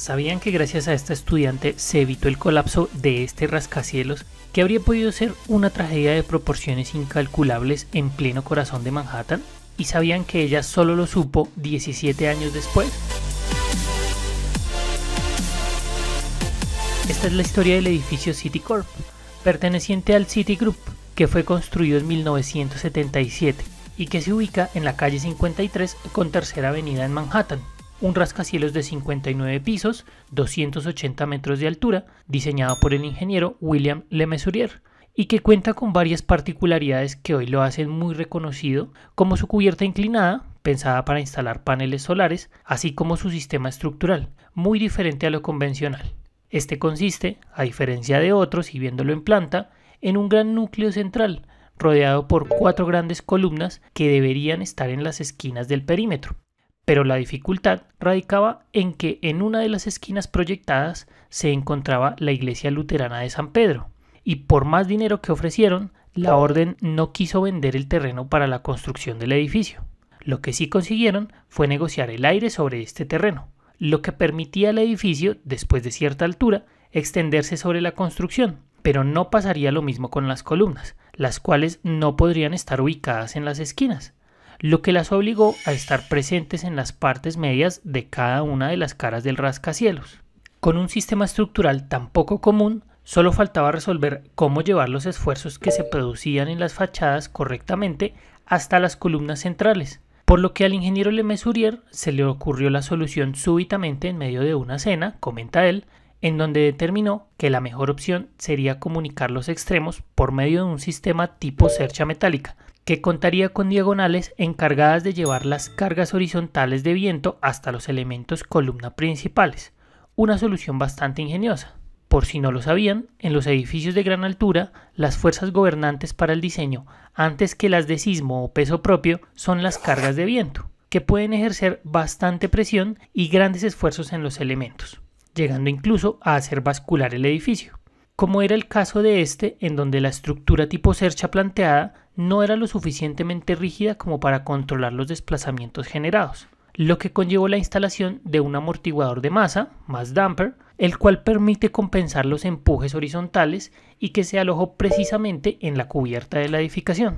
¿Sabían que gracias a esta estudiante se evitó el colapso de este rascacielos que habría podido ser una tragedia de proporciones incalculables en pleno corazón de Manhattan? ¿Y sabían que ella solo lo supo 17 años después? Esta es la historia del edificio Citicorp, perteneciente al Citigroup, que fue construido en 1977 y que se ubica en la calle 53 con Tercera Avenida en Manhattan un rascacielos de 59 pisos, 280 metros de altura, diseñado por el ingeniero William Le y que cuenta con varias particularidades que hoy lo hacen muy reconocido, como su cubierta inclinada, pensada para instalar paneles solares, así como su sistema estructural, muy diferente a lo convencional. Este consiste, a diferencia de otros y viéndolo en planta, en un gran núcleo central, rodeado por cuatro grandes columnas que deberían estar en las esquinas del perímetro pero la dificultad radicaba en que en una de las esquinas proyectadas se encontraba la iglesia luterana de San Pedro, y por más dinero que ofrecieron, la orden no quiso vender el terreno para la construcción del edificio. Lo que sí consiguieron fue negociar el aire sobre este terreno, lo que permitía al edificio, después de cierta altura, extenderse sobre la construcción, pero no pasaría lo mismo con las columnas, las cuales no podrían estar ubicadas en las esquinas, lo que las obligó a estar presentes en las partes medias de cada una de las caras del rascacielos. Con un sistema estructural tan poco común, solo faltaba resolver cómo llevar los esfuerzos que se producían en las fachadas correctamente hasta las columnas centrales, por lo que al ingeniero Le se le ocurrió la solución súbitamente en medio de una cena, comenta él, en donde determinó que la mejor opción sería comunicar los extremos por medio de un sistema tipo cercha metálica, que contaría con diagonales encargadas de llevar las cargas horizontales de viento hasta los elementos columna principales, una solución bastante ingeniosa. Por si no lo sabían, en los edificios de gran altura, las fuerzas gobernantes para el diseño, antes que las de sismo o peso propio, son las cargas de viento, que pueden ejercer bastante presión y grandes esfuerzos en los elementos, llegando incluso a hacer bascular el edificio como era el caso de este, en donde la estructura tipo cercha planteada no era lo suficientemente rígida como para controlar los desplazamientos generados, lo que conllevó la instalación de un amortiguador de masa, más damper, el cual permite compensar los empujes horizontales y que se alojó precisamente en la cubierta de la edificación.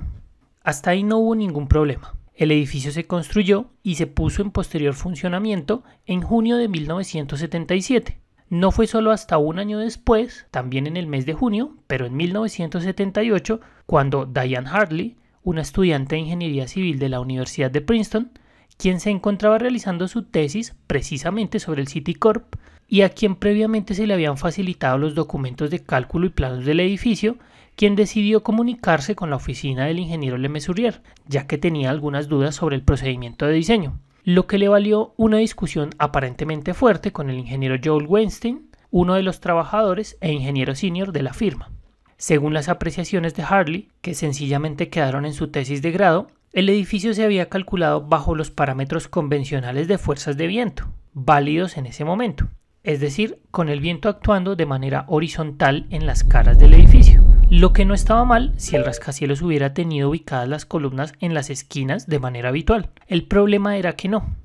Hasta ahí no hubo ningún problema. El edificio se construyó y se puso en posterior funcionamiento en junio de 1977, no fue solo hasta un año después, también en el mes de junio, pero en 1978, cuando Diane Hartley, una estudiante de ingeniería civil de la Universidad de Princeton, quien se encontraba realizando su tesis precisamente sobre el Citicorp y a quien previamente se le habían facilitado los documentos de cálculo y planos del edificio, quien decidió comunicarse con la oficina del ingeniero Lemesurier, ya que tenía algunas dudas sobre el procedimiento de diseño lo que le valió una discusión aparentemente fuerte con el ingeniero Joel Weinstein, uno de los trabajadores e ingeniero senior de la firma. Según las apreciaciones de Harley, que sencillamente quedaron en su tesis de grado, el edificio se había calculado bajo los parámetros convencionales de fuerzas de viento, válidos en ese momento, es decir, con el viento actuando de manera horizontal en las caras del edificio. Lo que no estaba mal si el rascacielos hubiera tenido ubicadas las columnas en las esquinas de manera habitual. El problema era que no.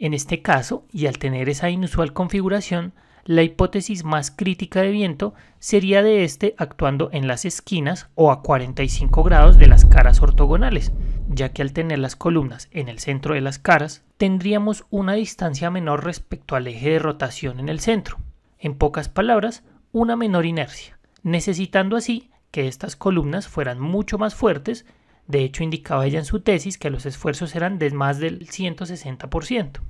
En este caso, y al tener esa inusual configuración, la hipótesis más crítica de viento sería de este actuando en las esquinas o a 45 grados de las caras ortogonales, ya que al tener las columnas en el centro de las caras, tendríamos una distancia menor respecto al eje de rotación en el centro. En pocas palabras, una menor inercia, necesitando así que estas columnas fueran mucho más fuertes, de hecho indicaba ella en su tesis que los esfuerzos eran de más del 160%.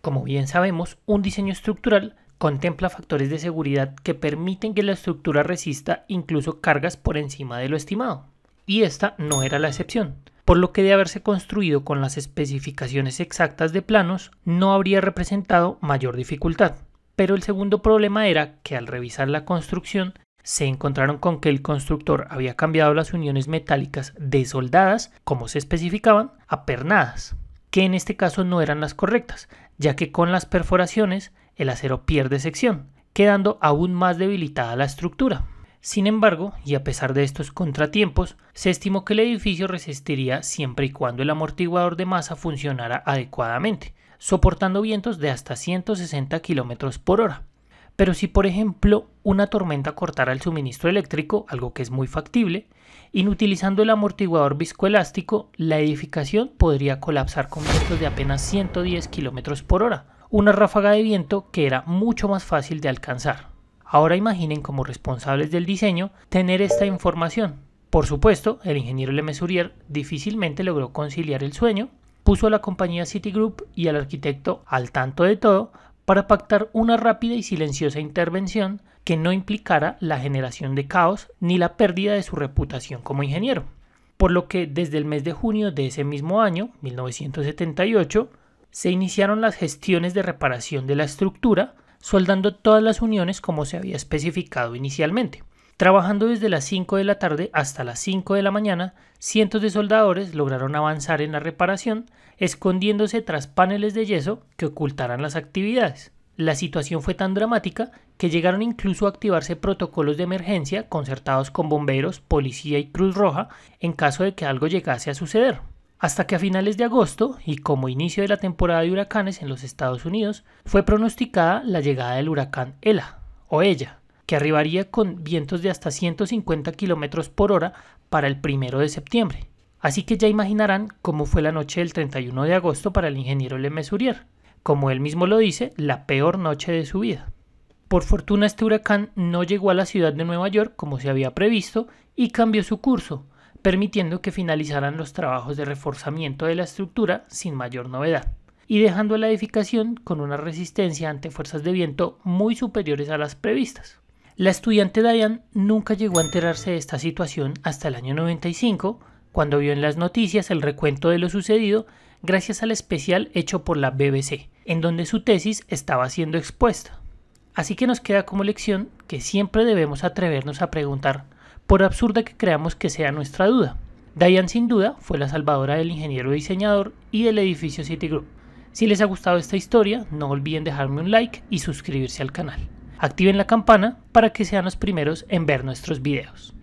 Como bien sabemos, un diseño estructural contempla factores de seguridad que permiten que la estructura resista incluso cargas por encima de lo estimado. Y esta no era la excepción, por lo que de haberse construido con las especificaciones exactas de planos no habría representado mayor dificultad. Pero el segundo problema era que al revisar la construcción se encontraron con que el constructor había cambiado las uniones metálicas de soldadas, como se especificaban, a pernadas, que en este caso no eran las correctas, ya que con las perforaciones el acero pierde sección, quedando aún más debilitada la estructura. Sin embargo, y a pesar de estos contratiempos, se estimó que el edificio resistiría siempre y cuando el amortiguador de masa funcionara adecuadamente, soportando vientos de hasta 160 km por hora, pero si, por ejemplo, una tormenta cortara el suministro eléctrico, algo que es muy factible, inutilizando el amortiguador viscoelástico, la edificación podría colapsar con vientos de apenas 110 km por hora, una ráfaga de viento que era mucho más fácil de alcanzar. Ahora imaginen como responsables del diseño tener esta información. Por supuesto, el ingeniero Le difícilmente logró conciliar el sueño, puso a la compañía Citigroup y al arquitecto al tanto de todo para pactar una rápida y silenciosa intervención que no implicara la generación de caos ni la pérdida de su reputación como ingeniero. Por lo que desde el mes de junio de ese mismo año, 1978, se iniciaron las gestiones de reparación de la estructura, soldando todas las uniones como se había especificado inicialmente. Trabajando desde las 5 de la tarde hasta las 5 de la mañana, cientos de soldadores lograron avanzar en la reparación, escondiéndose tras paneles de yeso que ocultaran las actividades. La situación fue tan dramática que llegaron incluso a activarse protocolos de emergencia concertados con bomberos, policía y Cruz Roja en caso de que algo llegase a suceder. Hasta que a finales de agosto, y como inicio de la temporada de huracanes en los Estados Unidos, fue pronosticada la llegada del huracán Ela, o ella, que arribaría con vientos de hasta 150 km por hora para el primero de septiembre. Así que ya imaginarán cómo fue la noche del 31 de agosto para el ingeniero Le como él mismo lo dice, la peor noche de su vida. Por fortuna este huracán no llegó a la ciudad de Nueva York como se había previsto y cambió su curso, permitiendo que finalizaran los trabajos de reforzamiento de la estructura sin mayor novedad, y dejando la edificación con una resistencia ante fuerzas de viento muy superiores a las previstas. La estudiante Diane nunca llegó a enterarse de esta situación hasta el año 95, cuando vio en las noticias el recuento de lo sucedido gracias al especial hecho por la BBC, en donde su tesis estaba siendo expuesta. Así que nos queda como lección que siempre debemos atrevernos a preguntar, por absurda que creamos que sea nuestra duda. Diane sin duda fue la salvadora del ingeniero diseñador y del edificio Citigroup. Si les ha gustado esta historia, no olviden dejarme un like y suscribirse al canal. Activen la campana para que sean los primeros en ver nuestros videos.